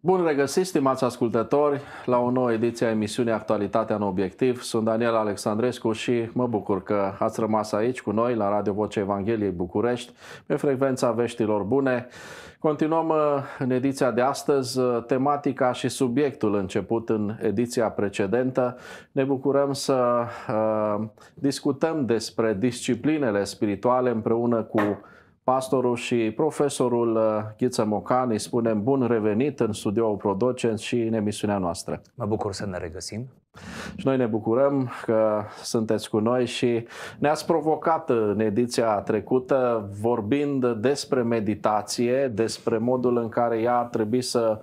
Bun regăsit, stimați ascultători, la o nouă ediție a emisiunii Actualitatea în Obiectiv. Sunt Daniel Alexandrescu și mă bucur că ați rămas aici cu noi la Radio Vocea Evangheliei București pe frecvența veștilor bune. Continuăm uh, în ediția de astăzi uh, tematica și subiectul început în ediția precedentă. Ne bucurăm să uh, discutăm despre disciplinele spirituale împreună cu Pastorul și profesorul uh, Ghiță Mocan îi spunem bun revenit în studioul Prodocent și în emisiunea noastră. Mă bucur să ne regăsim. Și noi ne bucurăm că sunteți cu noi și ne-ați provocat în ediția trecută vorbind despre meditație, despre modul în care ea ar trebui să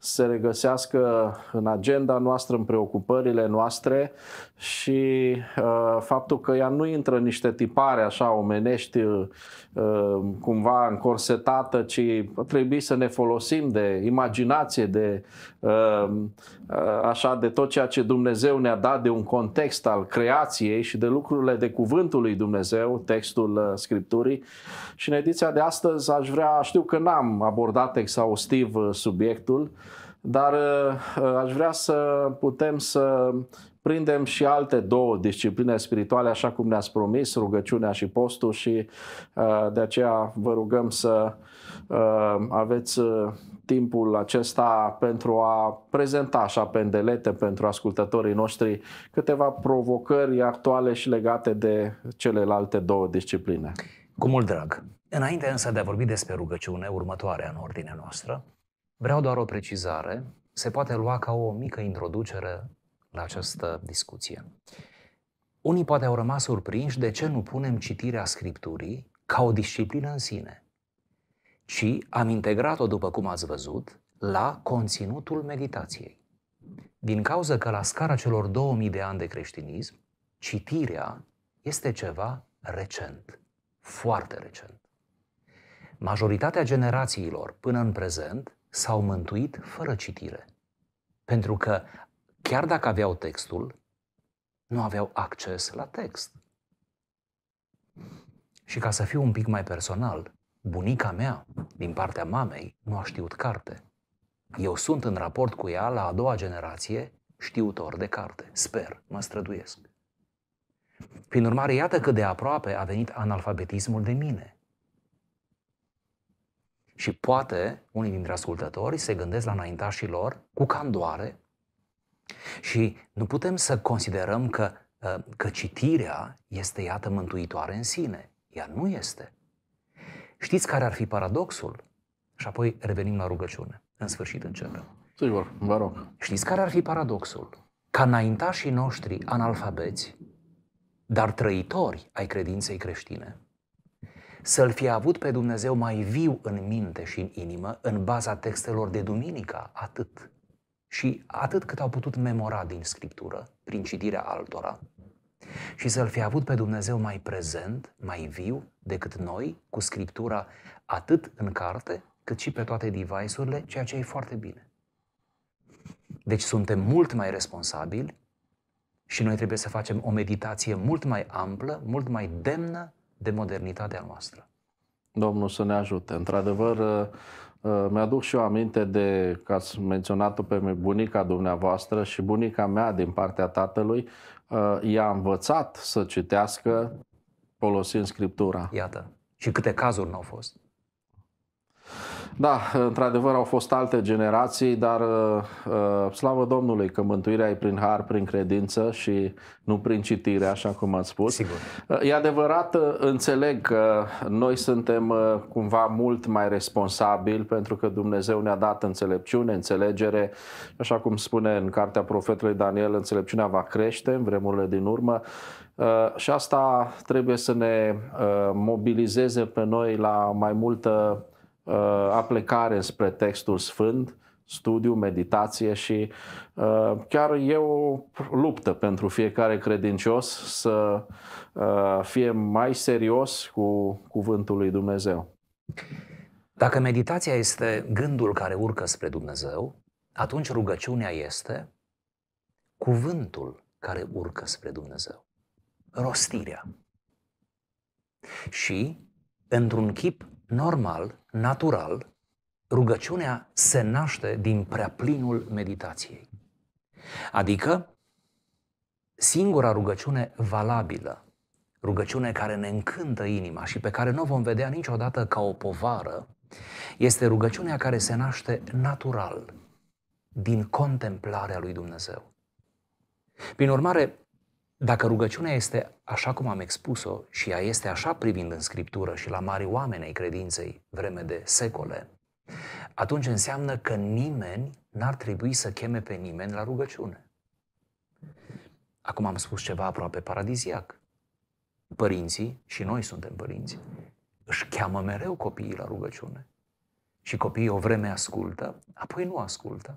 se regăsească în agenda noastră, în preocupările noastre și uh, faptul că ea nu intră în niște tipare așa omenești uh, uh cumva încorsetată, ci trebuie să ne folosim de imaginație, de uh, uh, așa de tot ceea ce Dumnezeu ne-a dat de un context al creației și de lucrurile de cuvântul lui Dumnezeu, textul uh, Scripturii. Și în ediția de astăzi aș vrea, știu că n-am abordat exhaustiv subiectul, dar aș vrea să putem să prindem și alte două discipline spirituale, așa cum ne-ați promis, rugăciunea și postul și uh, de aceea vă rugăm să uh, aveți uh, timpul acesta pentru a prezenta așa pendelete pentru ascultătorii noștri câteva provocări actuale și legate de celelalte două discipline. Cu mult drag. Înainte însă de a vorbi despre rugăciune, următoarea în ordinea noastră, vreau doar o precizare. Se poate lua ca o mică introducere la această discuție. Unii poate au rămas surprinși de ce nu punem citirea Scripturii ca o disciplină în sine, ci am integrat-o, după cum ați văzut, la conținutul meditației. Din cauza că la scara celor 2000 de ani de creștinism, citirea este ceva recent, foarte recent. Majoritatea generațiilor până în prezent s-au mântuit fără citire, pentru că chiar dacă aveau textul, nu aveau acces la text. Și ca să fiu un pic mai personal, bunica mea, din partea mamei, nu a știut carte. Eu sunt în raport cu ea la a doua generație știutor de carte. Sper, mă străduiesc. Prin urmare, iată că de aproape a venit analfabetismul de mine. Și poate unii dintre ascultători se gândesc la înaintașii lor cu candoare și nu putem să considerăm că, ă, că citirea este, iată, mântuitoare în sine. Ea nu este. Știți care ar fi paradoxul? Și apoi revenim la rugăciune. În sfârșit începem. Sigur, vă rog. Știți care ar fi paradoxul? Ca înaintașii noștri analfabeți, dar trăitori ai credinței creștine, să-L fie avut pe Dumnezeu mai viu în minte și în inimă, în baza textelor de Duminica, atât și atât cât au putut memora din Scriptură, prin citirea altora, și să-L fi avut pe Dumnezeu mai prezent, mai viu decât noi, cu Scriptura atât în carte, cât și pe toate device-urile, ceea ce e foarte bine. Deci suntem mult mai responsabili și noi trebuie să facem o meditație mult mai amplă, mult mai demnă de modernitatea noastră. Domnul să ne ajute. Într-adevăr, Uh, mi-aduc și eu aminte de, că ați menționat-o pe bunica dumneavoastră și bunica mea din partea tatălui uh, i-a învățat să citească folosind Scriptura. Iată. Și câte cazuri n-au fost. Da, într-adevăr au fost alte generații, dar uh, slavă Domnului că mântuirea e prin har, prin credință și nu prin citire, așa cum ați spus. Sigur. Uh, e adevărat, uh, înțeleg că noi suntem cumva mult mai responsabili pentru că Dumnezeu ne-a dat înțelepciune, înțelegere, așa cum spune în cartea profetului Daniel, înțelepciunea va crește în vremurile din urmă. și asta trebuie să ne mobilizeze pe noi la mai multă Uh, aplecare spre textul sfânt, studiu, meditație și uh, chiar e o luptă pentru fiecare credincios să uh, fie mai serios cu cuvântul lui Dumnezeu. Dacă meditația este gândul care urcă spre Dumnezeu, atunci rugăciunea este cuvântul care urcă spre Dumnezeu. Rostirea. Și, într-un chip normal, natural, rugăciunea se naște din prea plinul meditației. Adică, singura rugăciune valabilă, rugăciune care ne încântă inima și pe care nu o vom vedea niciodată ca o povară, este rugăciunea care se naște natural, din contemplarea lui Dumnezeu. Prin urmare, dacă rugăciunea este așa cum am expus-o și ea este așa privind în Scriptură și la mari oameni ai credinței vreme de secole, atunci înseamnă că nimeni n-ar trebui să cheme pe nimeni la rugăciune. Acum am spus ceva aproape paradiziac. Părinții, și noi suntem părinți, își cheamă mereu copiii la rugăciune. Și copiii o vreme ascultă, apoi nu ascultă.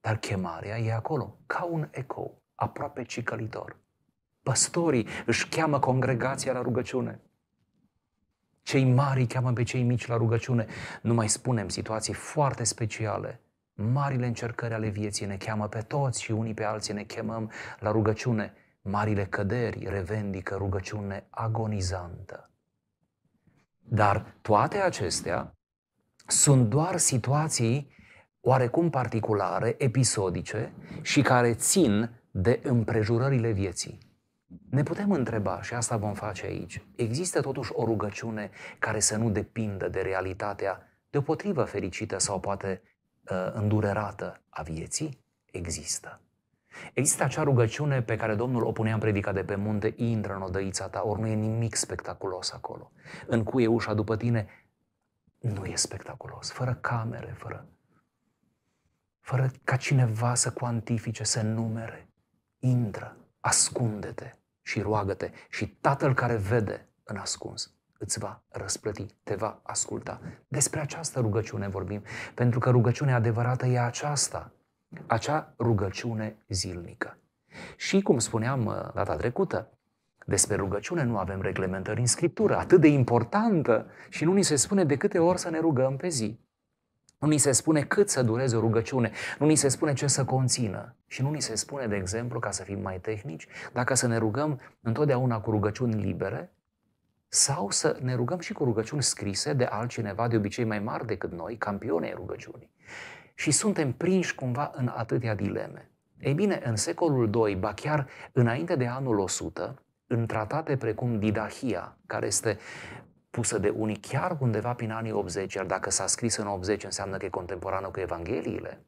Dar chemarea e acolo, ca un ecou, aproape cicălitor. Păstorii își cheamă congregația la rugăciune. Cei mari îi cheamă pe cei mici la rugăciune. Nu mai spunem situații foarte speciale. Marile încercări ale vieții ne cheamă pe toți și unii pe alții ne chemăm la rugăciune. Marile căderi revendică rugăciune agonizantă. Dar toate acestea sunt doar situații oarecum particulare, episodice și care țin de împrejurările vieții ne putem întreba, și asta vom face aici, există totuși o rugăciune care să nu depindă de realitatea deopotrivă fericită sau poate uh, îndurerată a vieții? Există. Există acea rugăciune pe care Domnul o punea în predica de pe munte, intră în odăița ta, ori nu e nimic spectaculos acolo. În cuie ușa după tine, nu e spectaculos, fără camere, fără, fără ca cineva să cuantifice, să numere. Intră, ascunde-te și roagă-te și Tatăl care vede în ascuns îți va răsplăti, te va asculta. Despre această rugăciune vorbim, pentru că rugăciunea adevărată e aceasta, acea rugăciune zilnică. Și cum spuneam uh, data trecută, despre rugăciune nu avem reglementări în Scriptură, atât de importantă și nu ni se spune de câte ori să ne rugăm pe zi. Nu ni se spune cât să dureze o rugăciune, nu ni se spune ce să conțină și nu ni se spune, de exemplu, ca să fim mai tehnici, dacă să ne rugăm întotdeauna cu rugăciuni libere sau să ne rugăm și cu rugăciuni scrise de altcineva de obicei mai mari decât noi, campione ai rugăciunii. Și suntem prinși cumva în atâtea dileme. Ei bine, în secolul II, ba chiar înainte de anul 100, în tratate precum Didahia, care este pusă de unii chiar undeva prin anii 80, iar dacă s-a scris în 80 înseamnă că e contemporană cu Evangheliile.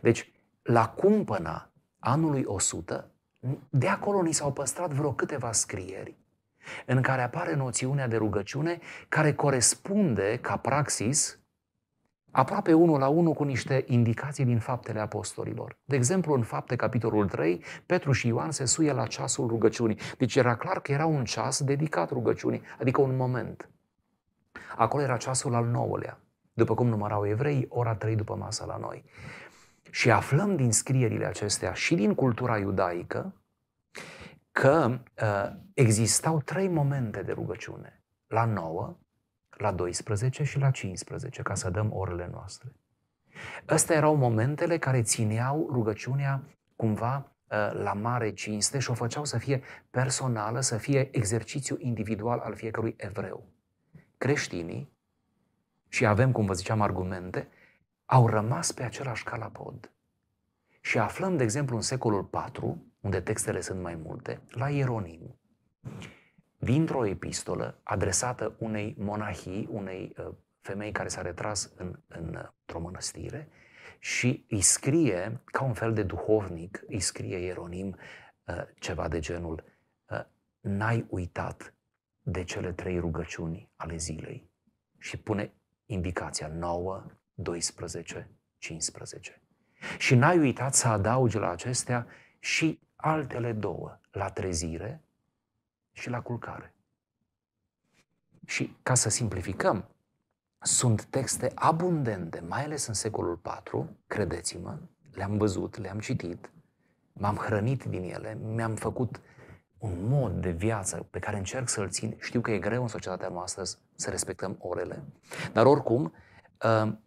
Deci, la cumpăna anului 100, de acolo ni s-au păstrat vreo câteva scrieri în care apare noțiunea de rugăciune care corespunde ca praxis aproape unul la unul cu niște indicații din faptele apostolilor. De exemplu, în fapte capitolul 3, Petru și Ioan se suie la ceasul rugăciunii. Deci era clar că era un ceas dedicat rugăciunii, adică un moment. Acolo era ceasul al nouălea, după cum numărau evrei, ora 3 după masă la noi. Și aflăm din scrierile acestea și din cultura iudaică că uh, existau trei momente de rugăciune. La nouă, la 12 și la 15, ca să dăm orele noastre. Ăsta erau momentele care țineau rugăciunea cumva ă, la mare cinste și o făceau să fie personală, să fie exercițiu individual al fiecărui evreu. Creștinii, și avem, cum vă ziceam, argumente, au rămas pe același calapod. Și aflăm, de exemplu, în secolul IV, unde textele sunt mai multe, la Ieronim dintr-o epistolă adresată unei monahii, unei uh, femei care s-a retras în, în, uh, într-o mănăstire și îi scrie, ca un fel de duhovnic, îi scrie Ieronim uh, ceva de genul N-ai uitat de cele trei rugăciuni ale zilei și pune indicația 9, 12, 15. Și n-ai uitat să adaugi la acestea și altele două, la trezire și la culcare. Și ca să simplificăm, sunt texte abundente, mai ales în secolul IV, credeți-mă, le-am văzut, le-am citit, m-am hrănit din ele, mi-am făcut un mod de viață pe care încerc să-l țin. Știu că e greu în societatea noastră să respectăm orele, dar oricum ă,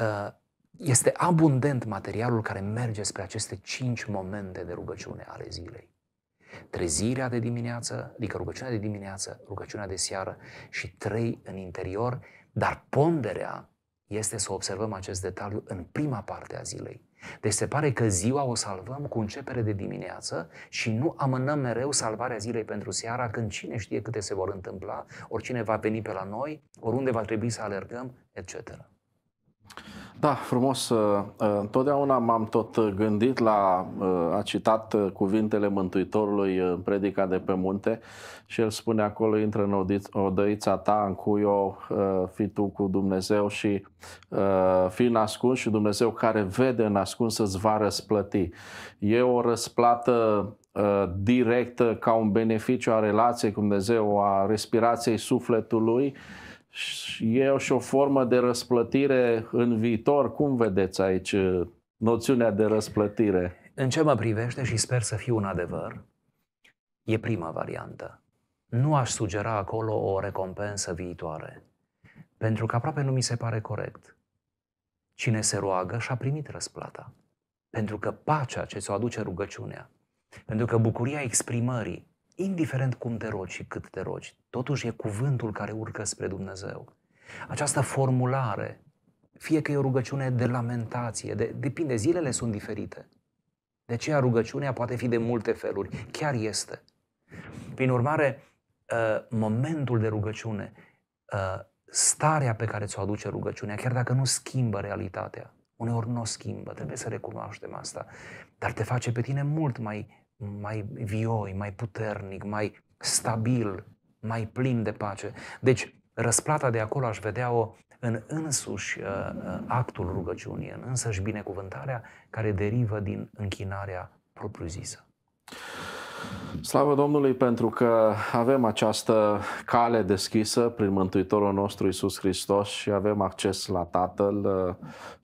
ă, este abundent materialul care merge spre aceste cinci momente de rugăciune ale zilei. Trezirea de dimineață, adică rugăciunea de dimineață, rugăciunea de seară și trei în interior, dar ponderea este să observăm acest detaliu în prima parte a zilei. Deci se pare că ziua o salvăm cu începere de dimineață și nu amânăm mereu salvarea zilei pentru seara, când cine știe câte se vor întâmpla, oricine va veni pe la noi, oriunde va trebui să alergăm, etc. Da, frumos. Uh, uh, întotdeauna m-am tot gândit la, uh, a citat cuvintele Mântuitorului în predica de pe munte și el spune acolo, intră în odăița ta, în cuio, fi tu cu Dumnezeu și fi nascuns și Dumnezeu care vede în ascuns îți va răsplăti. E o răsplată directă ca un beneficiu a relației cu Dumnezeu, a respirației sufletului, și e și o formă de răsplătire în viitor. Cum vedeți aici uh, noțiunea de răsplătire? În ce mă privește și sper să fiu un adevăr, e prima variantă. Nu aș sugera acolo o recompensă viitoare, pentru că aproape nu mi se pare corect. Cine se roagă și-a primit răsplata, pentru că pacea ce ți-o aduce rugăciunea, pentru că bucuria exprimării indiferent cum te rogi și cât te rogi, totuși e cuvântul care urcă spre Dumnezeu. Această formulare, fie că e o rugăciune de lamentație, de, depinde, zilele sunt diferite. De aceea rugăciunea poate fi de multe feluri, chiar este. Prin urmare, uh, momentul de rugăciune, uh, starea pe care ți-o aduce rugăciunea, chiar dacă nu schimbă realitatea, uneori nu o schimbă, trebuie să recunoaștem asta, dar te face pe tine mult mai mai vioi, mai puternic, mai stabil, mai plin de pace. Deci, răsplata de acolo aș vedea-o în însuși uh, uh, actul rugăciunii, în însăși binecuvântarea care derivă din închinarea propriu-zisă. Slavă Domnului pentru că avem această cale deschisă prin Mântuitorul nostru Isus Hristos și avem acces la Tatăl uh,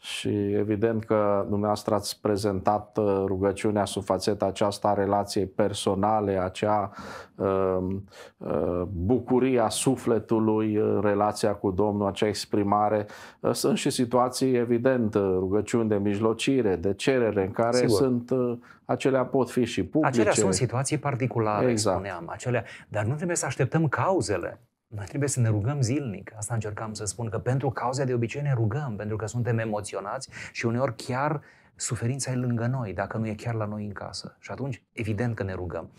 și evident că dumneavoastră ați prezentat uh, rugăciunea sub fațeta aceasta a relației personale, acea Um, uh, bucuria sufletului, uh, relația cu Domnul, acea exprimare. Uh, sunt și situații, evident, rugăciuni de mijlocire, de cerere, în care Sigur. sunt acelea pot fi și publice. Acelea sunt situații particulare, exact. spuneam, acelea, dar nu trebuie să așteptăm cauzele. Noi trebuie să ne rugăm zilnic. Asta încercam să spun, că pentru cauze de obicei ne rugăm, pentru că suntem emoționați și uneori chiar suferința e lângă noi, dacă nu e chiar la noi în casă. Și atunci, evident că ne rugăm.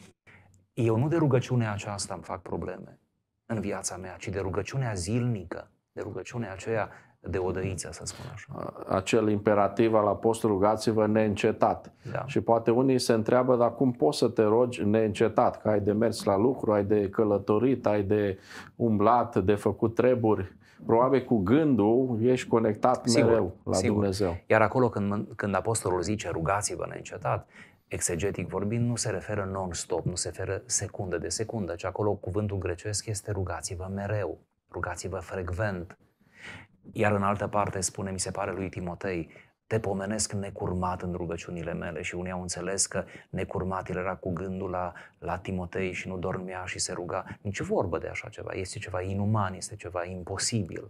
Eu nu de rugăciunea aceasta îmi fac probleme în viața mea, ci de rugăciunea zilnică, de rugăciunea aceea de odăiță, să spun așa. Acel imperativ al apostolului, rugați-vă neîncetat. Da. Și poate unii se întreabă, dar cum poți să te rogi neîncetat? Că ai de mers la lucru, ai de călătorit, ai de umblat, de făcut treburi. Probabil cu gândul ești conectat sigur, mereu la sigur. Dumnezeu. Iar acolo când, când apostolul zice rugați-vă neîncetat, exegetic vorbind, nu se referă non-stop, nu se referă secundă de secundă, ci acolo cuvântul grecesc este rugați-vă mereu, rugați-vă frecvent. Iar în altă parte spune, mi se pare lui Timotei, te pomenesc necurmat în rugăciunile mele și unii au înțeles că necurmat el era cu gândul la, la Timotei și nu dormea și se ruga. Nici vorbă de așa ceva, este ceva inuman, este ceva imposibil.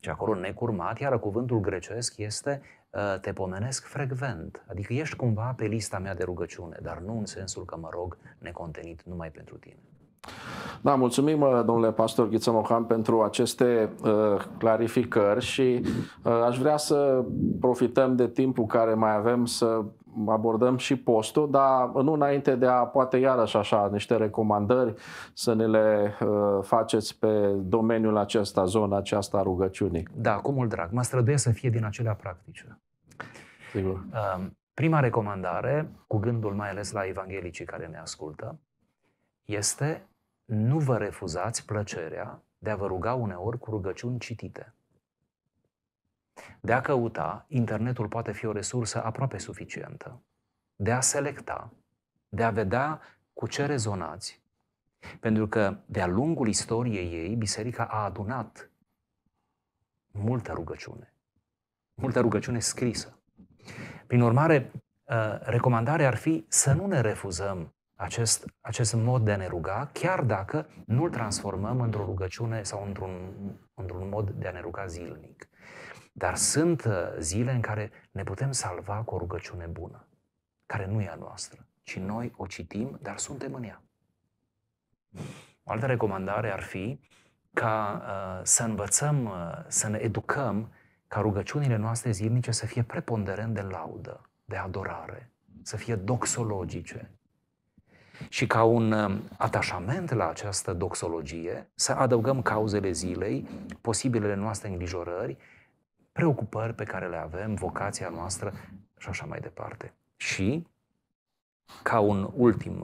Și acolo necurmat, iar cuvântul grecesc este Ă, te pomenesc frecvent, adică ești cumva pe lista mea de rugăciune, dar nu în sensul că mă rog necontenit numai pentru tine. Da, mulțumim, ă, domnule pastor Ghiță Mohan, pentru aceste uh, clarificări și uh, aș vrea să profităm de timpul care mai avem să abordăm și postul, dar nu înainte de a poate iarăși așa niște recomandări să ne le uh, faceți pe domeniul acesta, zona aceasta rugăciunii. Da, cu mult drag. Mă străduiesc să fie din acelea practici. Sigur. Uh, prima recomandare, cu gândul mai ales la evanghelicii care ne ascultă, este nu vă refuzați plăcerea de a vă ruga uneori cu rugăciuni citite. De a căuta, internetul poate fi o resursă aproape suficientă. De a selecta, de a vedea cu ce rezonați. Pentru că, de-a lungul istoriei ei, Biserica a adunat multă rugăciune. Multă rugăciune scrisă. Prin urmare, ă, recomandarea ar fi să nu ne refuzăm acest, acest mod de a ne ruga, chiar dacă nu-l transformăm într-o rugăciune sau într-un, într-un mod de a ne ruga zilnic. Dar sunt uh, zile în care ne putem salva cu o rugăciune bună, care nu e a noastră, ci noi o citim, dar suntem în ea. O altă recomandare ar fi ca uh, să învățăm, uh, să ne educăm ca rugăciunile noastre zilnice să fie preponderent de laudă, de adorare, să fie doxologice. Și ca un uh, atașament la această doxologie, să adăugăm cauzele zilei, posibilele noastre îngrijorări preocupări pe care le avem, vocația noastră și așa mai departe. Și, ca un ultim,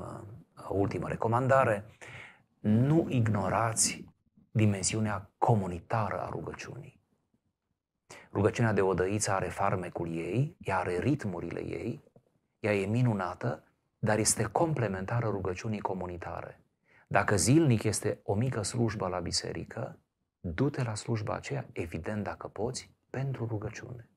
o uh, ultimă recomandare, nu ignorați dimensiunea comunitară a rugăciunii. Rugăciunea de odăiță are farmecul ei, ea are ritmurile ei, ea e minunată, dar este complementară rugăciunii comunitare. Dacă zilnic este o mică slujbă la biserică, du-te la slujba aceea, evident dacă poți, pentru rugăciune.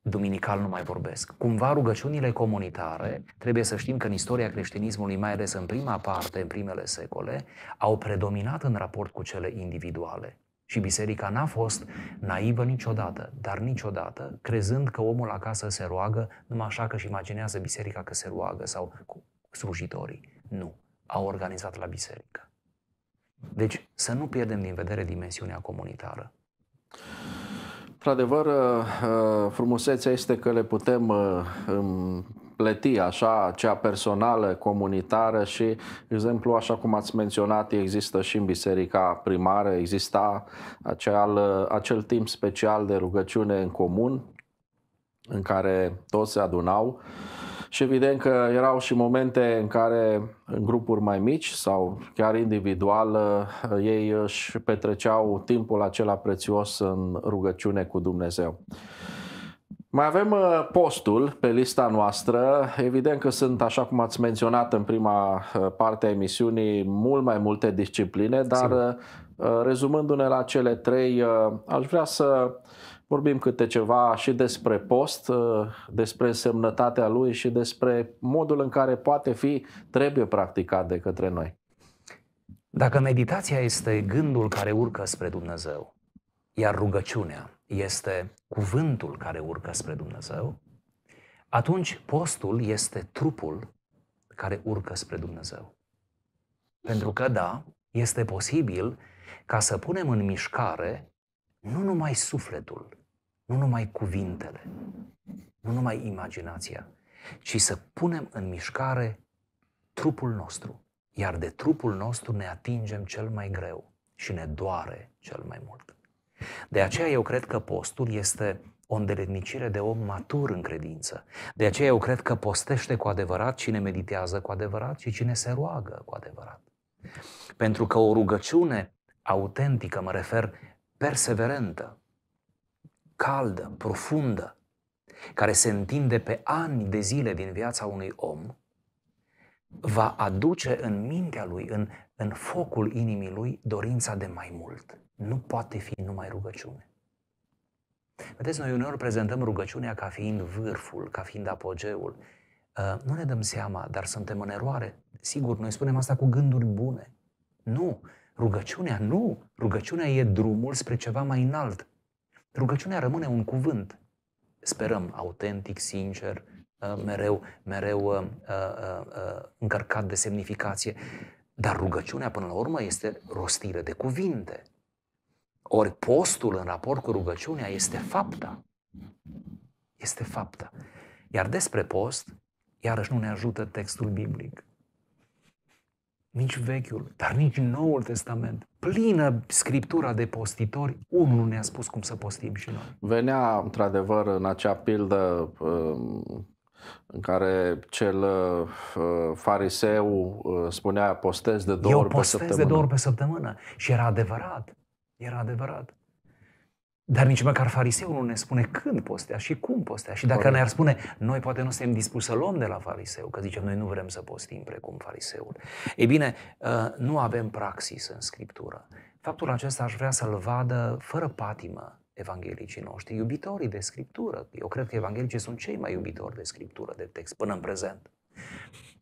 Duminical nu mai vorbesc. Cumva rugăciunile comunitare, trebuie să știm că în istoria creștinismului, mai ales în prima parte, în primele secole, au predominat în raport cu cele individuale. Și biserica n-a fost naivă niciodată, dar niciodată, crezând că omul acasă se roagă, numai așa că și imaginează biserica că se roagă sau cu slujitorii. Nu. Au organizat la biserică. Deci să nu pierdem din vedere dimensiunea comunitară. Într-adevăr, uh, frumusețea este că le putem uh, plăti așa, cea personală, comunitară și, de exemplu, așa cum ați menționat, există și în biserica primară, exista acel, acel timp special de rugăciune în comun în care toți se adunau și evident că erau și momente în care în grupuri mai mici sau chiar individual eh, ei își petreceau timpul acela prețios în rugăciune cu Dumnezeu. Mai avem eh, postul pe lista noastră. Evident că sunt, așa cum ați menționat în prima eh, parte a emisiunii, mult mai multe discipline, dar Sim. rezumându-ne la cele trei, aș vrea să uh, Vorbim câte ceva și despre post, uh, despre semnătatea lui și despre modul în care poate fi, trebuie practicat de către noi. Dacă meditația este gândul care urcă spre Dumnezeu, iar rugăciunea este cuvântul care urcă spre Dumnezeu, atunci postul este trupul care urcă spre Dumnezeu. Pentru că, da, este posibil ca să punem în mișcare nu numai sufletul, nu numai cuvintele, nu numai imaginația, ci să punem în mișcare trupul nostru. Iar de trupul nostru ne atingem cel mai greu și ne doare cel mai mult. De aceea eu cred că postul este o îndeletnicire de om matur în credință. De aceea eu cred că postește cu adevărat cine meditează cu adevărat și cine se roagă cu adevărat. Pentru că o rugăciune autentică, mă refer perseverentă, caldă, profundă, care se întinde pe ani de zile din viața unui om, va aduce în mintea lui, în, în focul inimii lui, dorința de mai mult. Nu poate fi numai rugăciune. Vedeți, noi uneori prezentăm rugăciunea ca fiind vârful, ca fiind apogeul. Ă, nu ne dăm seama, dar suntem în eroare. Sigur, noi spunem asta cu gânduri bune. Nu, rugăciunea nu. Rugăciunea e drumul spre ceva mai înalt. Rugăciunea rămâne un cuvânt, sperăm, autentic, sincer, uh, mereu, mereu uh, uh, încărcat de semnificație. Dar rugăciunea, până la urmă, este rostire de cuvinte. Ori postul în raport cu rugăciunea este fapta. Este fapta. Iar despre post, iarăși nu ne ajută textul biblic. Nici Vechiul, dar nici Noul Testament plină scriptura de postitori, omul ne-a spus cum să postim și noi. Venea, într-adevăr, în acea pildă um, în care cel uh, fariseu uh, spunea postez de două Eu ori pe săptămână. Eu postez de două ori pe săptămână și era adevărat. Era adevărat. Dar nici măcar fariseul nu ne spune când postea și cum postea. Și dacă ne-ar spune, noi poate nu suntem dispuși să luăm de la fariseu, că zicem, noi nu vrem să postim precum fariseul. Ei bine, ă, nu avem praxis în Scriptură. Faptul acesta aș vrea să-l vadă fără patimă evanghelicii noștri, iubitorii de Scriptură. Eu cred că evanghelicii sunt cei mai iubitori de Scriptură, de text, până în prezent.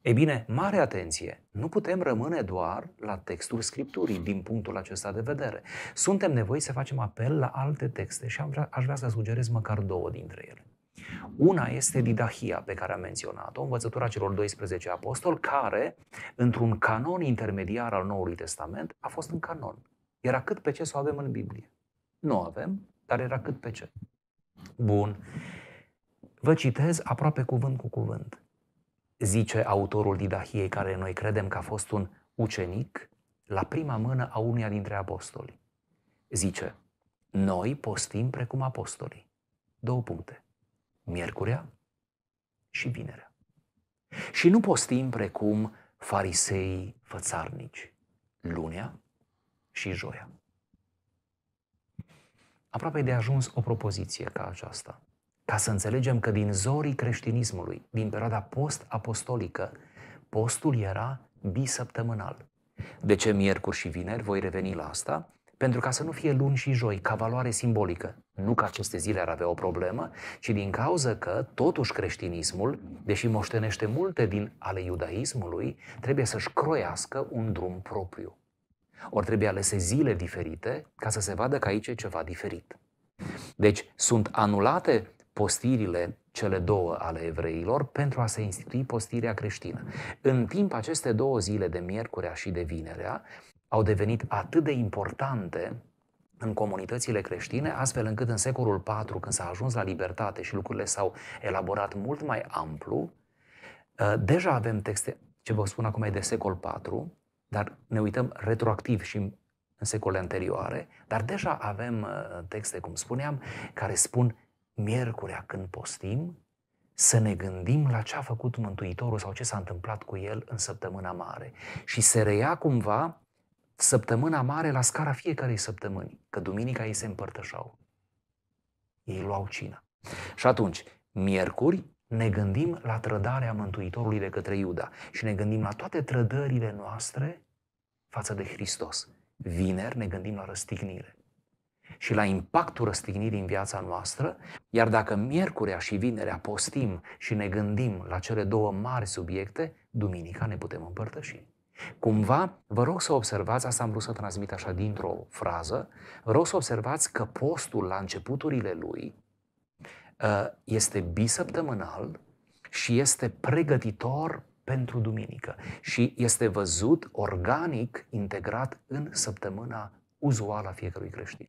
Ei bine, mare atenție! Nu putem rămâne doar la textul Scripturii din punctul acesta de vedere. Suntem nevoiți să facem apel la alte texte și am vrea, aș vrea să sugerez măcar două dintre ele. Una este didahia pe care am menționat-o, învățătura celor 12 apostoli, care, într-un canon intermediar al Noului Testament, a fost în canon. Era cât pe ce să o avem în Biblie. Nu avem, dar era cât pe ce. Bun. Vă citez aproape cuvânt cu cuvânt zice autorul Didahiei, care noi credem că a fost un ucenic, la prima mână a unuia dintre apostoli. Zice, noi postim precum apostolii. Două puncte. Miercurea și vinerea. Și nu postim precum fariseii fățarnici. Lunea și joia. Aproape de ajuns o propoziție ca aceasta ca să înțelegem că din zorii creștinismului, din perioada post-apostolică, postul era bisăptămânal. De ce miercuri și vineri? Voi reveni la asta. Pentru ca să nu fie luni și joi, ca valoare simbolică. Nu că aceste zile ar avea o problemă, ci din cauza că, totuși, creștinismul, deși moștenește multe din ale iudaismului, trebuie să-și croiască un drum propriu. Ori trebuie alese zile diferite ca să se vadă că aici e ceva diferit. Deci sunt anulate postirile cele două ale evreilor pentru a se institui postirea creștină. În timp, aceste două zile de miercurea și de vinerea au devenit atât de importante în comunitățile creștine, astfel încât în secolul IV, când s-a ajuns la libertate și lucrurile s-au elaborat mult mai amplu, ă, deja avem texte, ce vă spun acum e de secol IV, dar ne uităm retroactiv și în secole anterioare, dar deja avem ă, texte, cum spuneam, care spun miercurea când postim, să ne gândim la ce a făcut Mântuitorul sau ce s-a întâmplat cu el în săptămâna mare. Și se reia cumva săptămâna mare la scara fiecarei săptămâni, că duminica ei se împărtășau. Ei luau cina. Și atunci, miercuri, ne gândim la trădarea Mântuitorului de către Iuda și ne gândim la toate trădările noastre față de Hristos. Vineri ne gândim la răstignire și la impactul răstignirii în viața noastră, iar dacă miercurea și vinerea postim și ne gândim la cele două mari subiecte, duminica ne putem împărtăși. Cumva, vă rog să observați, asta am vrut să transmit așa dintr-o frază, vă rog să observați că postul la începuturile lui ă, este bisăptămânal și este pregătitor pentru duminică și este văzut organic integrat în săptămâna uzuală a fiecărui creștin.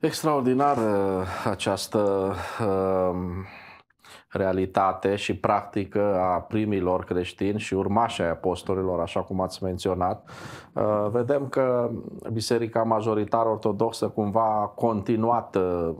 Extraordinară uh, această uh, realitate și practică a primilor creștini și urmașii apostolilor, așa cum ați menționat. Uh, vedem că Biserica Majoritară Ortodoxă cumva a continuat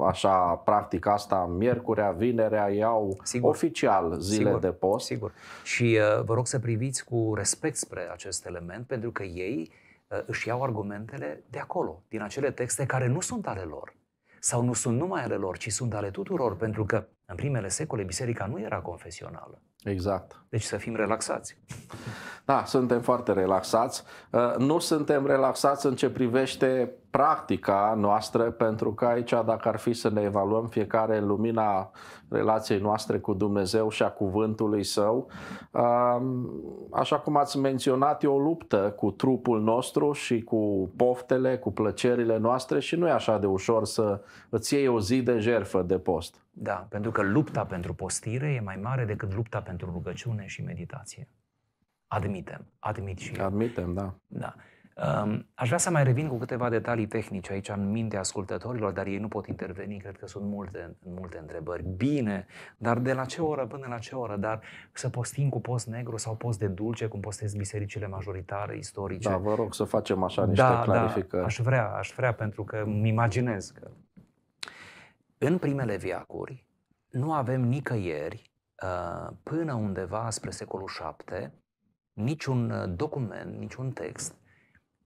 așa practica asta miercurea, vinerea, iau Sigur. oficial zile Sigur. de post. Sigur. Și vă rog să priviți cu respect spre acest element, pentru că ei Uh, își iau argumentele de acolo, din acele texte care nu sunt ale lor. Sau nu sunt numai ale lor, ci sunt ale tuturor, pentru că în primele secole biserica nu era confesională. Exact. Deci să fim relaxați. Da, suntem foarte relaxați. Uh, nu suntem relaxați în ce privește practica noastră, pentru că aici, dacă ar fi să ne evaluăm fiecare în lumina relației noastre cu Dumnezeu și a cuvântului său, așa cum ați menționat, e o luptă cu trupul nostru și cu poftele, cu plăcerile noastre și nu e așa de ușor să îți iei o zi de jerfă de post. Da, pentru că lupta pentru postire e mai mare decât lupta pentru rugăciune și meditație. Admitem, admit și eu. Admitem, da. Da. Aș vrea să mai revin cu câteva detalii tehnice aici în mintea ascultătorilor, dar ei nu pot interveni, cred că sunt multe, multe întrebări. Bine, dar de la ce oră până la ce oră? Dar să postim cu post negru sau post de dulce, cum postez bisericile majoritare, istorice? Da, vă rog să facem așa da, niște da, clarificări. Da, aș vrea, aș vrea, pentru că îmi imaginez că în primele viacuri nu avem nicăieri uh, până undeva spre secolul VII, niciun uh, document, niciun text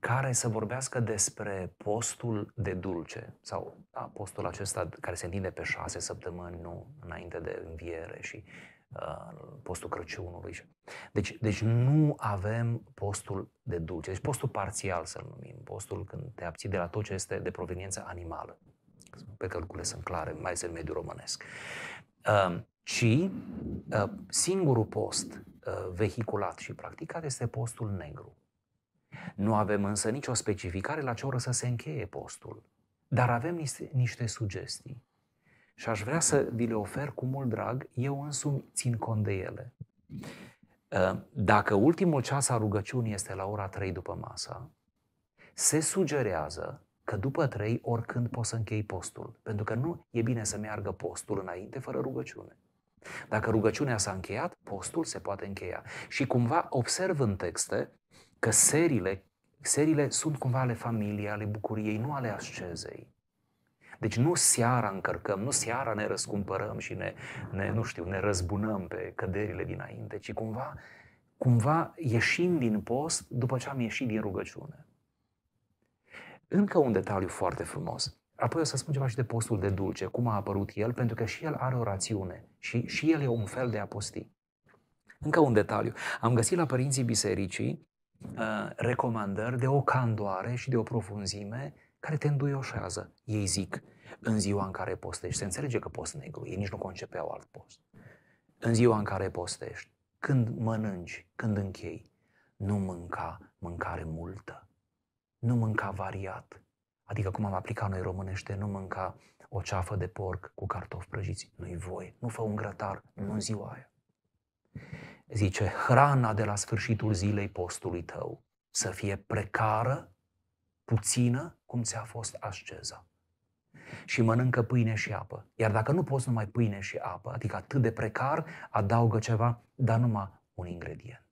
care să vorbească despre postul de dulce sau da, postul acesta care se întinde pe șase săptămâni, nu înainte de înviere și uh, postul Crăciunului. Deci, deci nu avem postul de dulce, deci postul parțial să-l numim, postul când te abții de la tot ce este de proveniență animală. Pe că lucrurile sunt clare, mai este în mediul românesc. Uh, ci uh, singurul post uh, vehiculat și practicat este postul negru nu avem însă nicio specificare la ce oră să se încheie postul, dar avem niște, niște sugestii. Și aș vrea să vi le ofer cu mult drag, eu însumi țin cont de ele. Ă, dacă ultimul ceas a rugăciunii este la ora 3 după masă, se sugerează că după 3 oricând poți să închei postul, pentru că nu e bine să meargă postul înainte fără rugăciune. Dacă rugăciunea s-a încheiat, postul se poate încheia. Și cumva observ în texte că serile, serile sunt cumva ale familiei, ale bucuriei, nu ale ascezei. Deci nu seara încărcăm, nu seara ne răscumpărăm și ne, ne nu știu, ne răzbunăm pe căderile dinainte, ci cumva, cumva ieșim din post după ce am ieșit din rugăciune. Încă un detaliu foarte frumos. Apoi o să spun ceva și de postul de dulce, cum a apărut el, pentru că și el are o rațiune și, și el e un fel de apostii. Încă un detaliu. Am găsit la părinții bisericii Uh, recomandări de o candoare și de o profunzime care te înduioșează. Ei zic, în ziua în care postești, se înțelege că post negru, ei nici nu concepeau alt post. În ziua în care postești, când mănânci, când închei, nu mânca mâncare multă, nu mânca variat. Adică cum am aplicat noi românește, nu mânca o ceafă de porc cu cartofi prăjiți. Nu-i voie, nu fă un grătar, nu în ziua aia zice, hrana de la sfârșitul zilei postului tău să fie precară, puțină, cum ți-a fost asceza. Și mănâncă pâine și apă. Iar dacă nu poți numai pâine și apă, adică atât de precar, adaugă ceva, dar numai un ingredient.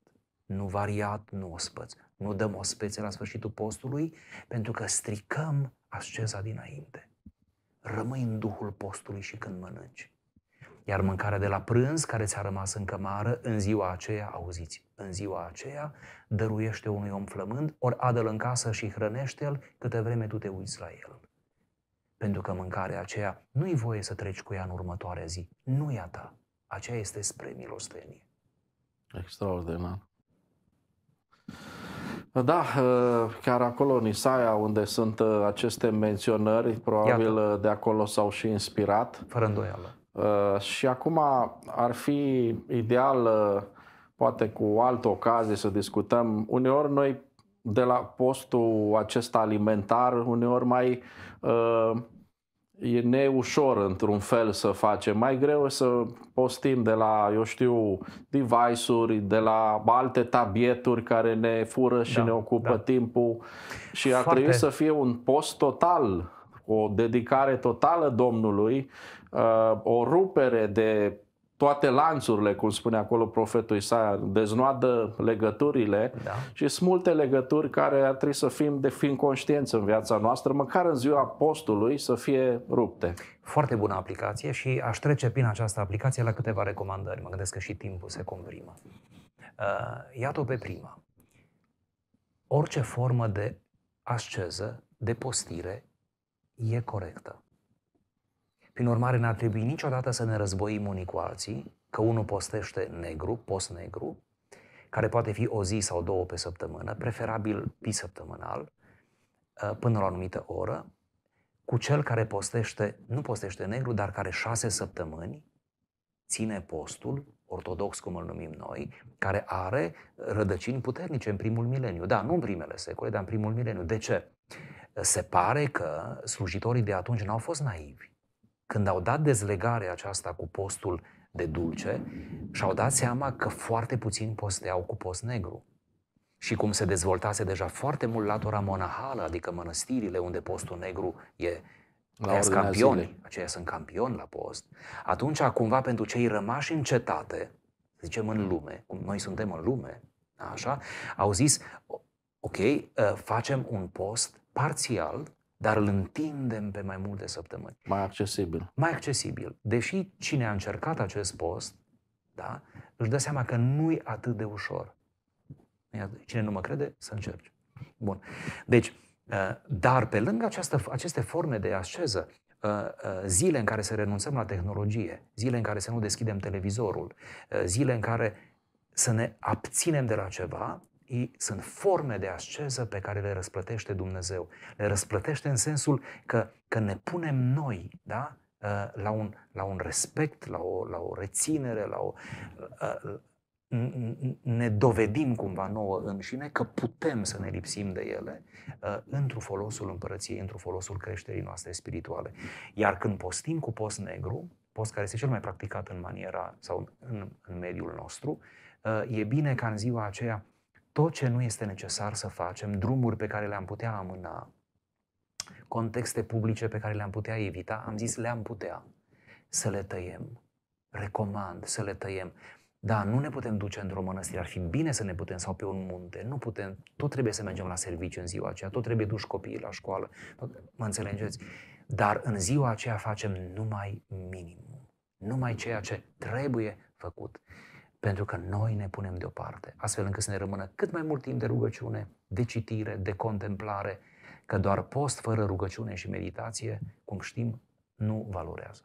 Nu variat, nu ospăț. Nu dăm spețe la sfârșitul postului, pentru că stricăm asceza dinainte. Rămâi în duhul postului și când mănânci. Iar mâncarea de la prânz, care ți-a rămas în cămară, în ziua aceea, auziți, în ziua aceea, dăruiește unui om flămând, ori adă în casă și hrănește-l câte vreme tu te uiți la el. Pentru că mâncarea aceea nu-i voie să treci cu ea în următoarea zi. Nu e a ta. Aceea este spre milostenie. Extraordinar. Da, eh, chiar acolo în Isaia, unde sunt eh, aceste menționări, probabil Iată. Eh, de acolo s-au și inspirat. Fără îndoială. Uh, și acum ar fi ideal, uh, poate cu altă ocazie, să discutăm. Uneori noi, de la postul acesta alimentar, uneori mai uh, e neușor într-un fel să facem. Mai greu să postim de la, eu știu, device-uri, de la alte tabieturi care ne fură și da, ne ocupă da. timpul. Și Foarte... ar trebui să fie un post total o dedicare totală Domnului, uh, o rupere de toate lanțurile, cum spune acolo profetul Isaia, deznoadă legăturile da. și sunt multe legături care ar trebui să fim de fin conștienți în viața noastră, măcar în ziua postului să fie rupte. Foarte bună aplicație și aș trece prin această aplicație la câteva recomandări. Mă gândesc că și timpul se comprimă. Uh, iată-o pe prima. Orice formă de asceză, de postire, e corectă. Prin urmare, n-ar trebui niciodată să ne războim unii cu alții, că unul postește negru, post negru, care poate fi o zi sau două pe săptămână, preferabil bisăptămânal, uh, până la o anumită oră, cu cel care postește, nu postește negru, dar care șase săptămâni ține postul, ortodox cum îl numim noi, care are rădăcini puternice în primul mileniu. Da, nu în primele secole, dar în primul mileniu. De ce? se pare că slujitorii de atunci n-au fost naivi. Când au dat dezlegarea aceasta cu postul de dulce, și-au dat seama că foarte puțin posteau cu post negru. Și cum se dezvoltase deja foarte mult latura monahală, adică mănăstirile unde postul negru e la campioni, aceia sunt campioni la post, atunci cumva pentru cei rămași în cetate, zicem în lume, cum noi suntem în lume, așa, au zis, ok, ă, facem un post parțial, dar îl întindem pe mai multe săptămâni. Mai accesibil. Mai accesibil. Deși cine a încercat acest post, da, își dă seama că nu-i atât de ușor. Cine nu mă crede, să încerce. Bun. Deci, uh, dar pe lângă această, aceste forme de asceză, uh, uh, zile în care să renunțăm la tehnologie, zile în care să nu deschidem televizorul, zile în care să ne abținem de la ceva, sunt forme de asceză pe care le răsplătește Dumnezeu. Le răsplătește în sensul că, că ne punem noi da? Uh, la, un, la un respect, la o, la o reținere, la o, uh, uh, ne dovedim cumva nouă înșine că putem să ne lipsim de ele într-un folosul împărăției, într-un folosul creșterii noastre spirituale. Iar când postim cu post negru, post care este cel mai practicat în maniera sau în, în mediul nostru, e bine ca în ziua aceea tot ce nu este necesar să facem, drumuri pe care le-am putea amâna, contexte publice pe care le-am putea evita, am zis le-am putea să le tăiem. Recomand să le tăiem. Da, nu ne putem duce într-o mănăstire, ar fi bine să ne putem, sau pe un munte, nu putem, tot trebuie să mergem la serviciu în ziua aceea, tot trebuie duși copiii la școală, tot, mă înțelegeți? Dar în ziua aceea facem numai minimum, numai ceea ce trebuie făcut pentru că noi ne punem deoparte, astfel încât să ne rămână cât mai mult timp de rugăciune, de citire, de contemplare, că doar post fără rugăciune și meditație, cum știm, nu valorează.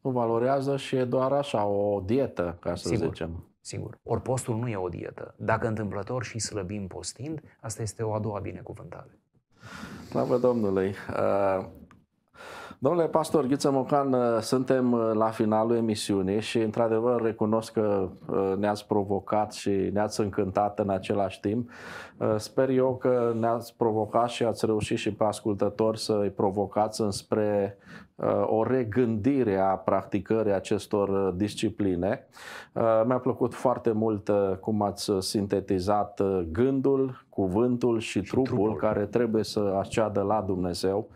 Nu valorează și e doar așa o dietă, ca să sigur, zicem. Sigur. Ori postul nu e o dietă. Dacă întâmplător și slăbim postind, asta este o a doua binecuvântare. Slavă Domnului! Uh, Domnule pastor Ghiță Mocan, uh, suntem uh, la finalul emisiunii și într-adevăr recunosc că uh, ne-ați provocat și ne-ați încântat în același timp. Sper eu că ne-ați provocat și ați reușit și pe ascultători să-i provocați înspre o regândire a practicării acestor discipline. Mi-a plăcut foarte mult cum ați sintetizat gândul, cuvântul și, și trupul, trupul care trebuie să aceadă la Dumnezeu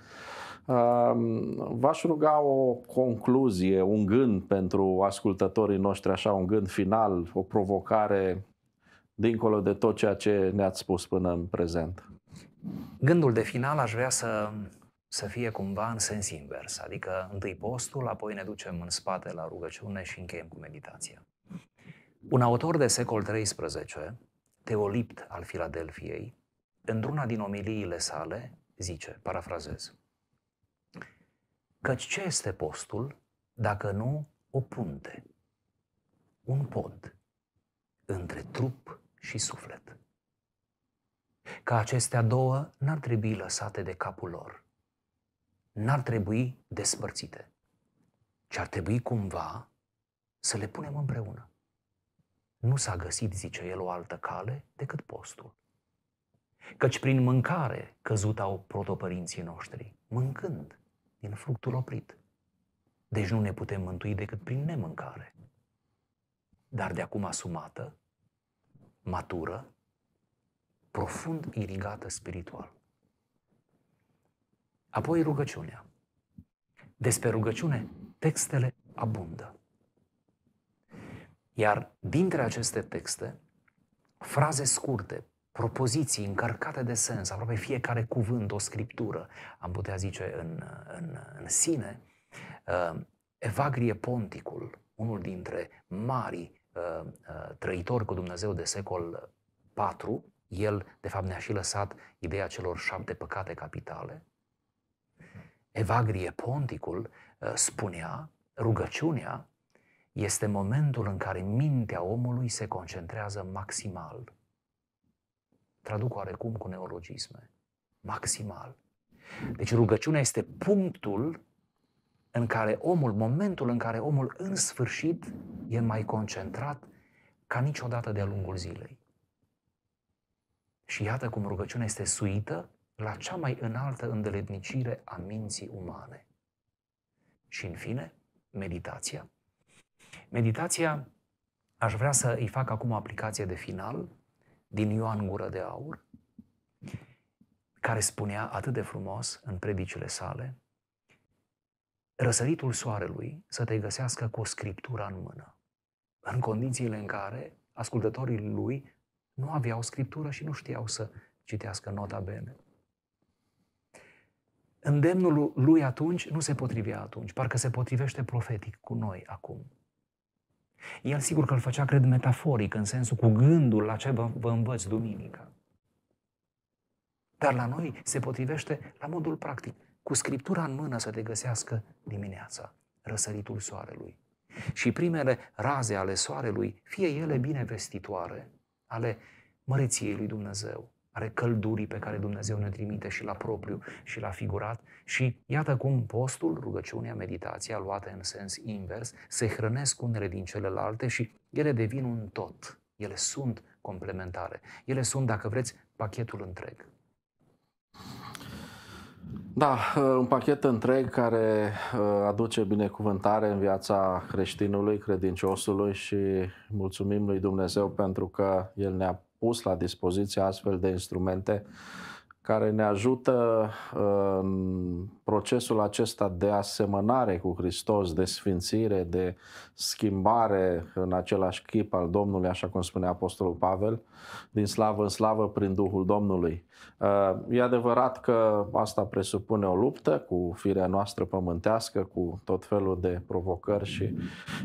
V-aș ruga o concluzie, un gând pentru ascultătorii noștri, așa, un gând final, o provocare dincolo de tot ceea ce ne-ați spus până în prezent. Gândul de final aș vrea să, să fie cumva în sens invers, adică întâi postul, apoi ne ducem în spate la rugăciune și încheiem cu meditația. Un autor de secol XIII, Teolipt al Filadelfiei, într-una din omiliile sale, zice, parafrazez, Căci ce este postul dacă nu o punte, un pod între trup și suflet? Ca acestea două n-ar trebui lăsate de capul lor, n-ar trebui despărțite, ci ar trebui cumva să le punem împreună. Nu s-a găsit, zice el, o altă cale decât postul. Căci prin mâncare căzut au protopărinții noștri, mâncând din fructul oprit. Deci nu ne putem mântui decât prin nemâncare. Dar de acum asumată, matură, profund irigată spiritual. Apoi rugăciunea. Despre rugăciune, textele abundă. Iar dintre aceste texte, fraze scurte, propoziții încărcate de sens, aproape fiecare cuvânt, o scriptură, am putea zice în, în, în sine, uh, Evagrie Ponticul, unul dintre mari uh, uh, trăitori cu Dumnezeu de secol IV, el de fapt ne-a și lăsat ideea celor șapte păcate capitale, Evagrie Ponticul spunea, rugăciunea este momentul în care mintea omului se concentrează maximal traduc oarecum cu neologisme. Maximal. Deci rugăciunea este punctul în care omul, momentul în care omul în sfârșit e mai concentrat ca niciodată de-a lungul zilei. Și iată cum rugăciunea este suită la cea mai înaltă îndeletnicire a minții umane. Și în fine, meditația. Meditația, aș vrea să îi fac acum o aplicație de final, din Ioan Gură de Aur, care spunea atât de frumos în predicile sale, răsăritul soarelui să te găsească cu o scriptură în mână, în condițiile în care ascultătorii lui nu aveau scriptură și nu știau să citească nota bene. Îndemnul lui atunci nu se potrivea atunci, parcă se potrivește profetic cu noi acum. El sigur că îl făcea, cred, metaforic, în sensul cu gândul la ce vă, vă învăț duminică. Dar la noi se potrivește la modul practic, cu scriptura în mână să te găsească dimineața, răsăritul soarelui. Și primele raze ale soarelui, fie ele bine vestitoare, ale măreției lui Dumnezeu, are căldurii pe care Dumnezeu ne trimite și la propriu și la figurat și iată cum postul, rugăciunea, meditația luate în sens invers se hrănesc unele din celelalte și ele devin un tot. Ele sunt complementare. Ele sunt, dacă vreți, pachetul întreg. Da, uh, un pachet întreg care uh, aduce binecuvântare în viața creștinului, credinciosului și mulțumim lui Dumnezeu pentru că El ne-a pus la dispoziție astfel de instrumente care ne ajută în procesul acesta de asemănare cu Hristos, de sfințire, de schimbare în același chip al Domnului, așa cum spune Apostolul Pavel, din slavă în slavă prin Duhul Domnului. Ă, e adevărat că asta presupune o luptă cu firea noastră pământească, cu tot felul de provocări și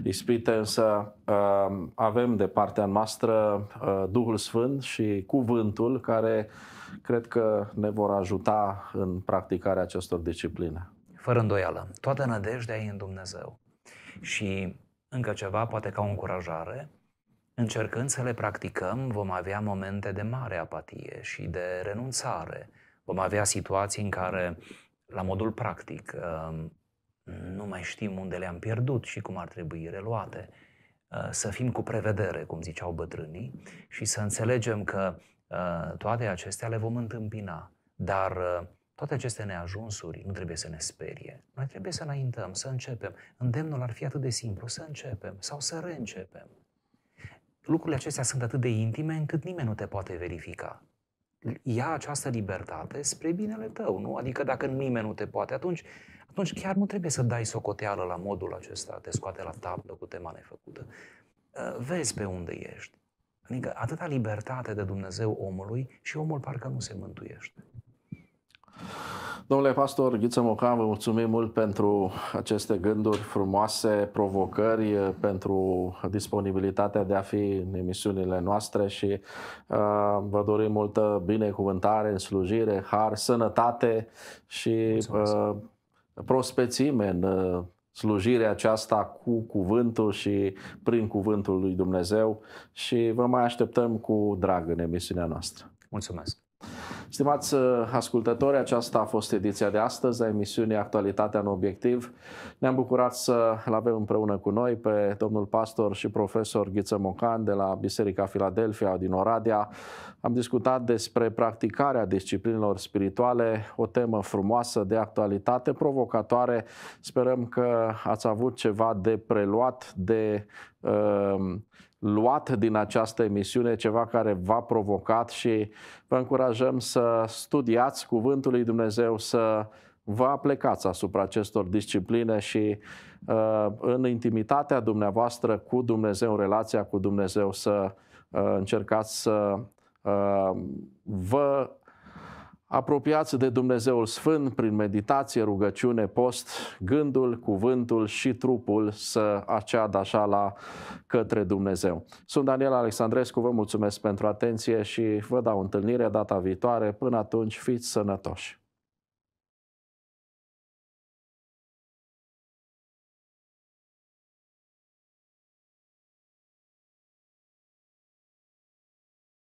ispite, însă ă, avem de partea noastră ă, Duhul Sfânt și Cuvântul care cred că ne vor ajuta în practicarea acestor discipline. Fără îndoială, toată nădejdea e în Dumnezeu. Și încă ceva, poate ca o încurajare, încercând să le practicăm, vom avea momente de mare apatie și de renunțare. Vom avea situații în care, la modul practic, uh, nu mai știm unde le-am pierdut și cum ar trebui reluate. Uh, să fim cu prevedere, cum ziceau bătrânii, și să înțelegem că Uh, toate acestea le vom întâmpina, dar uh, toate aceste neajunsuri nu trebuie să ne sperie. Noi trebuie să înaintăm, să începem. Îndemnul ar fi atât de simplu, să începem sau să reîncepem. Lucrurile acestea sunt atât de intime încât nimeni nu te poate verifica. Ia această libertate spre binele tău, nu? Adică dacă nimeni nu te poate, atunci, atunci chiar nu trebuie să dai socoteală la modul acesta, te scoate la tablă cu tema nefăcută. Uh, vezi pe unde ești. Adică atâta libertate de Dumnezeu omului și omul parcă nu se mântuiește. Domnule pastor Ghiță Mocan, vă mulțumim mult pentru aceste gânduri frumoase, provocări, pentru disponibilitatea de a fi în emisiunile noastre și uh, vă dorim multă binecuvântare în slujire, har, sănătate și uh, prospețime în uh, slujirea aceasta cu cuvântul și prin cuvântul lui Dumnezeu și vă mai așteptăm cu drag în emisiunea noastră. Mulțumesc! Stimați uh, ascultători, aceasta a fost ediția de astăzi a emisiunii Actualitatea în Obiectiv. Ne-am bucurat să-l avem împreună cu noi pe domnul pastor și profesor Ghiță Mocan de la Biserica Filadelfia din Oradea. Am discutat despre practicarea disciplinelor spirituale, o temă frumoasă de actualitate, provocatoare. Sperăm că ați avut ceva de preluat, de uh, luat din această emisiune, ceva care v-a provocat și vă încurajăm să studiați Cuvântul lui Dumnezeu, să vă aplecați asupra acestor discipline și uh, în intimitatea dumneavoastră cu Dumnezeu, în relația cu Dumnezeu, să uh, încercați să uh, vă Apropiați de Dumnezeul Sfânt prin meditație, rugăciune, post, gândul, cuvântul și trupul să aceadă așa la către Dumnezeu. Sunt Daniel Alexandrescu, vă mulțumesc pentru atenție și vă dau întâlnire data viitoare. Până atunci, fiți sănătoși!